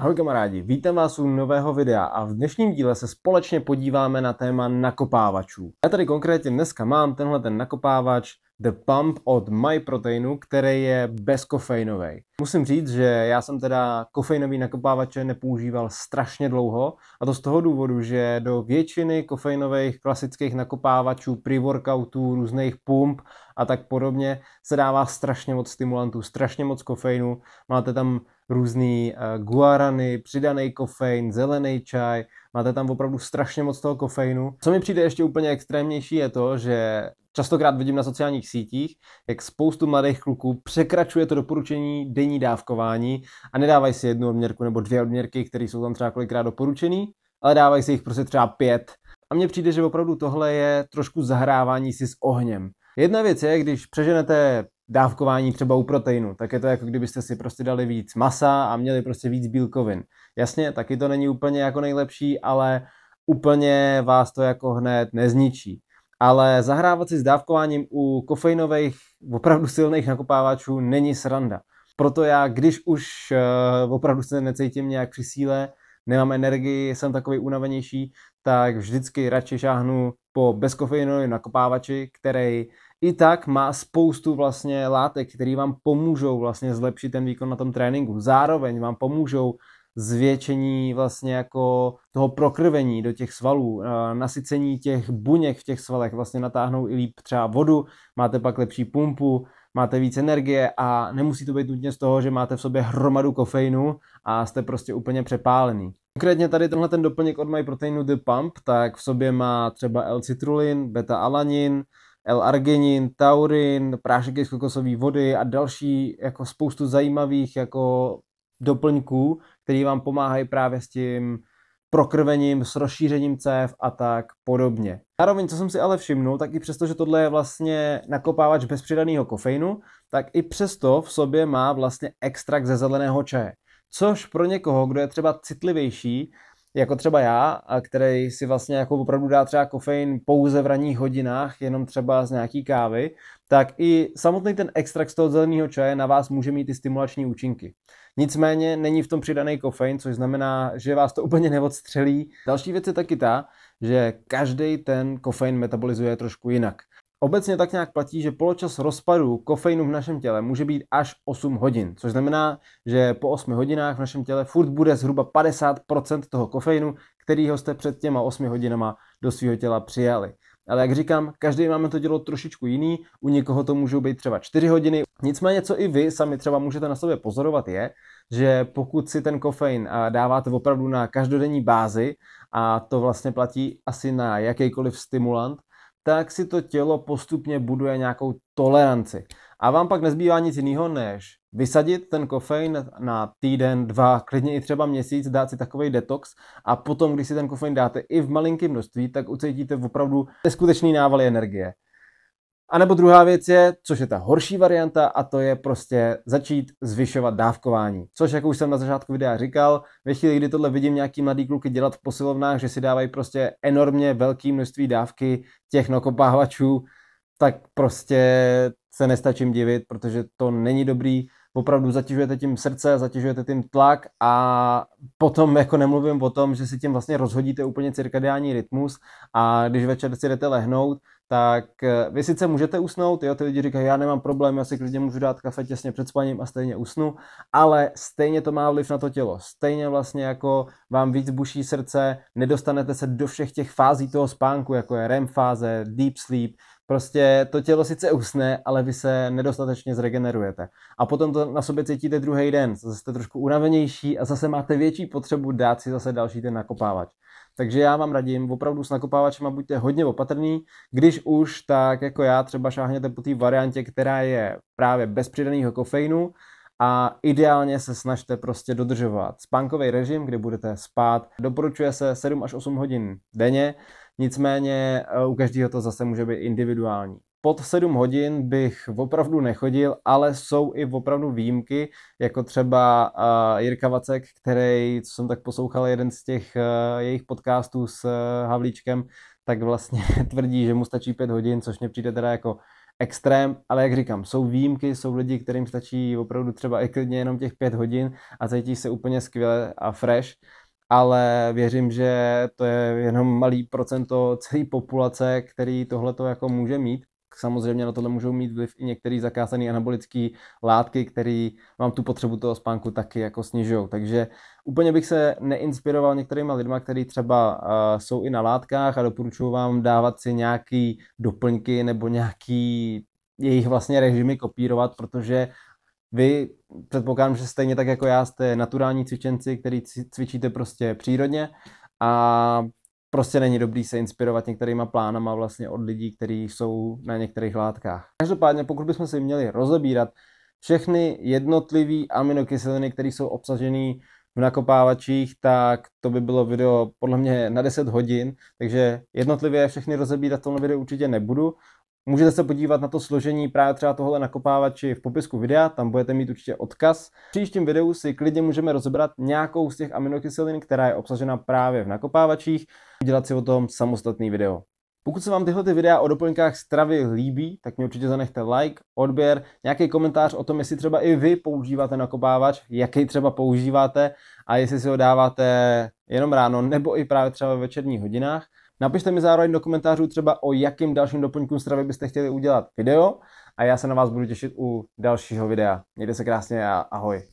Ahoj kamarádi, vítám vás u nového videa a v dnešním díle se společně podíváme na téma nakopávačů. Já tady konkrétně dneska mám tenhle ten nakopávač The Pump od MyProteinu, který je bezkofeinový. Musím říct, že já jsem teda kofeinový nakopávače nepoužíval strašně dlouho a to z toho důvodu, že do většiny kofeinových klasických nakopávačů, pre-workoutů, různých pump a tak podobně se dává strašně moc stimulantů, strašně moc kofeinu. Máte tam různý uh, guarany, přidaný kofein, zelený čaj, máte tam opravdu strašně moc toho kofeinu. Co mi přijde ještě úplně extrémnější je to, že častokrát vidím na sociálních sítích, jak spoustu mladých kluků překračuje to doporučení denní dávkování a nedávají si jednu odměrku nebo dvě odměrky, které jsou tam třeba kolikrát doporučený, ale dávají si jich prostě třeba pět. A mně přijde, že opravdu tohle je trošku zahrávání si s ohněm. Jedna věc je, když přeženete dávkování třeba u proteinu, tak je to jako kdybyste si prostě dali víc masa a měli prostě víc bílkovin. Jasně, taky to není úplně jako nejlepší, ale úplně vás to jako hned nezničí. Ale zahrávat si s dávkováním u kofeinových opravdu silných nakopávačů není sranda. Proto já, když už eh, opravdu se necítím nějak při síle, nemám energii, jsem takový unavenější, tak vždycky radši šáhnu po bezkofeinovém nakopávači, který i tak má spoustu vlastně látek, které vám pomůžou vlastně zlepšit ten výkon na tom tréninku. Zároveň vám pomůžou zvětšení vlastně jako toho prokrvení do těch svalů, nasycení těch buněk v těch svalech, vlastně natáhnou i líp třeba vodu, máte pak lepší pumpu, máte víc energie a nemusí to být nutně z toho, že máte v sobě hromadu kofeinu a jste prostě úplně přepálený. Konkrétně tady tenhle ten doplněk od MyProteinu The Pump, tak v sobě má třeba L-citrulin, beta-alanin, L-arginin, taurin, prášek z kokosové vody a další jako spoustu zajímavých jako doplňků, které vám pomáhají právě s tím prokrvením, s rozšířením cév a tak podobně. Zároveň, co jsem si ale všimnul, tak i přesto, že tohle je vlastně nakopávač bez přidaného kofeinu, tak i přesto v sobě má vlastně extrakt ze zeleného čaje. Což pro někoho, kdo je třeba citlivější jako třeba já, a který si vlastně jako opravdu dá třeba kofein pouze v ranních hodinách, jenom třeba z nějaký kávy, tak i samotný ten extrakt z toho zeleného čaje na vás může mít ty stimulační účinky. Nicméně není v tom přidaný kofein, což znamená, že vás to úplně neodstřelí. Další věc je taky ta, že každý ten kofein metabolizuje trošku jinak. Obecně tak nějak platí, že poločas rozpadu kofeinu v našem těle může být až 8 hodin, což znamená, že po 8 hodinách v našem těle furt bude zhruba 50% toho kofeinu, který ho jste před těma 8 hodinama do svého těla přijali. Ale jak říkám, každý máme to dělo trošičku jiný, u někoho to můžou být třeba 4 hodiny. Nicméně, co i vy sami třeba můžete na sobě pozorovat, je, že pokud si ten kofein dáváte opravdu na každodenní bázi, a to vlastně platí asi na jakýkoliv stimulant, tak si to tělo postupně buduje nějakou toleranci. A vám pak nezbývá nic jiného, než vysadit ten kofein na týden, dva, klidně i třeba měsíc, dát si takový detox a potom, když si ten kofein dáte i v malinkém množství, tak ucítíte opravdu neskutečný nával energie. A nebo druhá věc je, což je ta horší varianta, a to je prostě začít zvyšovat dávkování. Což, jak už jsem na začátku videa říkal, ve chvíli, kdy tohle vidím nějaký mladý kluky dělat v posilovnách, že si dávají prostě enormně velké množství dávky těch nakopávačů, tak prostě se nestačím divit, protože to není dobrý opravdu zatěžujete tím srdce, zatěžujete tím tlak a potom jako nemluvím o tom, že si tím vlastně rozhodíte úplně cirkadiální rytmus a když večer si jdete lehnout, tak eh, vy sice můžete usnout, jo, ty lidi říkají, já nemám problém, já si klidně můžu dát kafe těsně před spaním a stejně usnu, ale stejně to má vliv na to tělo. Stejně vlastně jako vám víc buší srdce, nedostanete se do všech těch fází toho spánku, jako je REM fáze, deep sleep, Prostě to tělo sice usne, ale vy se nedostatečně zregenerujete. A potom to na sobě cítíte druhý den, zase jste trošku unavenější a zase máte větší potřebu dát si zase další ten nakopávač. Takže já vám radím, opravdu s nakopávačem buďte hodně opatrný. Když už, tak jako já třeba šáhněte po té variantě, která je právě bez přidaného kofeinu, a ideálně se snažte prostě dodržovat spánkový režim, kdy budete spát. Doporučuje se 7 až 8 hodin denně, nicméně eh, u každého to zase může být individuální. Pod 7 hodin bych opravdu nechodil, ale jsou i opravdu výjimky, jako třeba uh, Jirka Vacek, který, co jsem tak poslouchal, jeden z těch uh, jejich podcastů s uh, Havlíčkem, tak vlastně tvrdí, že mu stačí 5 hodin, což mě přijde teda jako extrém, ale jak říkám, jsou výjimky, jsou lidi, kterým stačí opravdu třeba i klidně jenom těch pět hodin a cítí se úplně skvěle a fresh, ale věřím, že to je jenom malý procento celé populace, který tohle to jako může mít samozřejmě na tohle můžou mít vliv i některé zakázané anabolické látky, které vám tu potřebu toho spánku taky jako snižují. Takže úplně bych se neinspiroval některými lidmi, kteří třeba uh, jsou i na látkách a doporučuji vám dávat si nějaký doplňky nebo nějaký jejich vlastně režimy kopírovat, protože vy předpokládám, že stejně tak jako já jste naturální cvičenci, který cvičíte prostě přírodně a prostě není dobrý se inspirovat některýma plánama vlastně od lidí, kteří jsou na některých látkách. Každopádně, pokud bychom si měli rozebírat všechny jednotlivé aminokyseliny, které jsou obsažené v nakopávačích, tak to by bylo video podle mě na 10 hodin, takže jednotlivě všechny rozebírat v tomhle videu určitě nebudu. Můžete se podívat na to složení právě třeba tohle nakopávači v popisku videa, tam budete mít určitě odkaz. V příštím videu si klidně můžeme rozebrat nějakou z těch aminokyselin, která je obsažena právě v nakopávačích, udělat si o tom samostatný video. Pokud se vám tyhle ty videa o doplňkách stravy líbí, tak mě určitě zanechte like, odběr, nějaký komentář o tom, jestli třeba i vy používáte nakopávač, jaký třeba používáte a jestli si ho dáváte jenom ráno nebo i právě třeba ve večerních hodinách. Napište mi zároveň do komentářů třeba o jakým dalším doplňku stravy byste chtěli udělat video a já se na vás budu těšit u dalšího videa. Mějte se krásně a ahoj.